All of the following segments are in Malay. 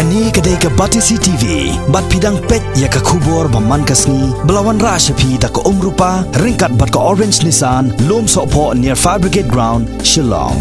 kani kedai ke pati si tv bat pidang pet ya ka kubor ba man ni belawan ra shapi da ko umrupa ringkat bat ko orange nissan lom so near fabricate ground shillong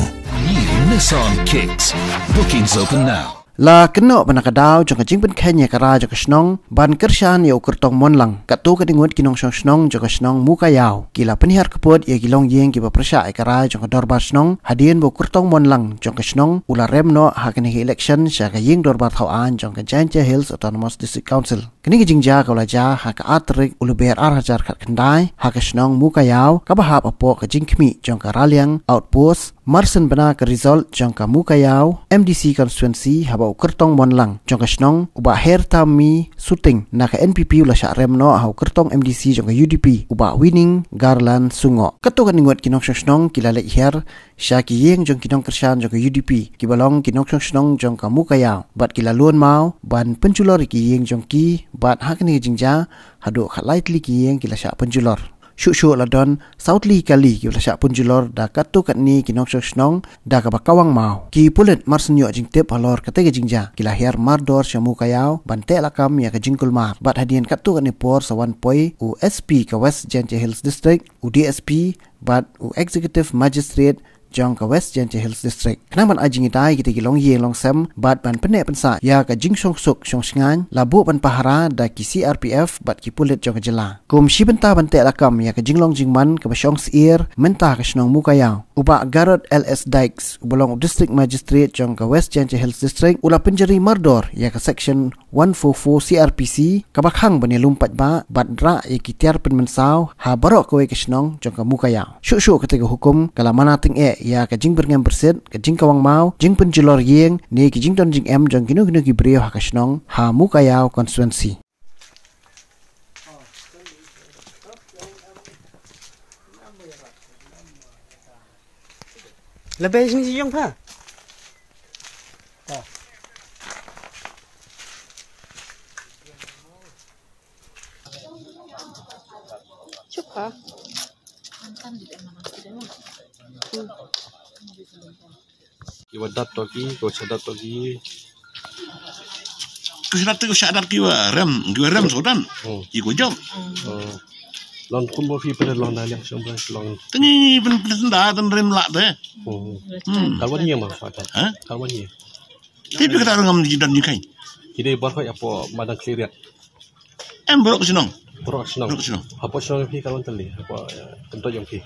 nissan kicks bookings open now ลาขึ้นเอาบรรดาดาวจงกระจิงเป็นแค่เนกราจงกระชนงบันกระชานเยวกระตองมอนลังกระตู้กระดิ่งวดกินองชงชนงจงกระชนงมุกยาวกีฬาเป็นเฮาขบวนเยกีลงเยียงกีบประชาเอกราจงกระดอร์บาชนงฮัดเดียนบวกกระตองมอนลังจงกระชนงอุลาเรมโนหากในเฮลเลชันชากยิงดอร์บาทาวานจงกระจันเจฮิลส์ออโตนมอสดิสิคอนซิลกนี่กจิงจ้ากับลาจ้าหากอาตริกอุลเบียร์อาร์ฮจาร์ขัดขันได้หากกระชนงมุกยาวกับหาบอปอกระจิงขมีจงกระราเลียงเอาต์พอสมาร์สันบนากระริซอลจงกระมุกยาว MDC Constituency หาบ hau kertong mon lang jong snong uba her ta mi suting na ka npp la sha rem no hau kertong mdc jong udp uba winning garland sungo kato ka ningot kinok snong kilale her sha ki yeng jong kinong kershan jong udp ki balong kinok snong jong ka mukaya bat kilaluan mau ban penculor ki yeng jong ki bat hakni jingja hado khalaitli ki yeng kilasha penculor ชุชูละดอนเซาท์ลีกาลีกิบละชาปุญจิลอร์ดากัตตุกันนี้กินองชกชนองดากับกวังเมากีพุเลตมาร์สเนียจิงเทปฮอลอร์กัตเตกจิงจากิลาเฮียร์มาร์ดอร์ชามูกายาวบันเตะละคำยากจิงกุลมาบัตฮดียนกัตตุกันนี้ปอร์สวันปอยอูเอสพีกับเวสเจนเจฮิลส์ดิสตริกอูดีเอสพีบัตอูเอ็กซิคิวทีฟมาจิสเตรท jong ka West Gentry Hills District. Kenaman ajing itay kita gilong ye, long sem bat ban penek pensa ya ka jing song suk song singan labu ban pahara da ki CRPF bat ki pulit jong ke jela. Kum si benta ban tek lakam ya ka jing long jing man ka basyong siir menta ka sinong muka ya. Uba Garrett L.S. Dykes ubalong District Magistrate jong ka West Gentry Hills District ula penjeri mardor ya ka Section 144 CRPC ka bakhang bani lumpat ba bat ra ya ki tiar pen mensaw ha barok kawai ka sinong jong ka muka ya. Syuk-syuk ketika hukum Kalau mana ting ek ya ka jing ber ngam persen ka jing ka wang mau jing pun jilor yeng ne ki jing ton jing em jong kinu kinu ki brio ha ka shnong ha mu ka yao constituency la bej ni jong pa ha? ha. Chupa. Ha? Antam di mana? Di mana? Kiwa dat to ki, kau sedat to Kau sedat hmm. hmm. hmm. eh. kau sedat kiwa rem, kiwa rem sedan. Iku jom. Lang kun mau fi pada lang dah yang sampai lang. Tengi pun pun dah dan rem lah deh. Kalau ni yang mah fakta. Ha? Kalau ni. Tapi kita orang ngam jidan ni kain. Kita ibarat kau apa mana kiriat. Em berok senang. Berok senang. Apa senang fi kalau terli? Apa eh, kentut yang fi?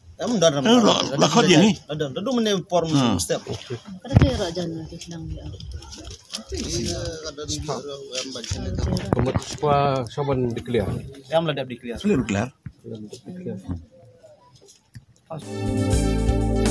Am dar dar. La ko di ni. Da da do mene por mo step. Kada ke ra jan ke lang ya. Kumat kwa saban di clear. Am la dab di clear. Clear clear. Clear di clear. Hmm.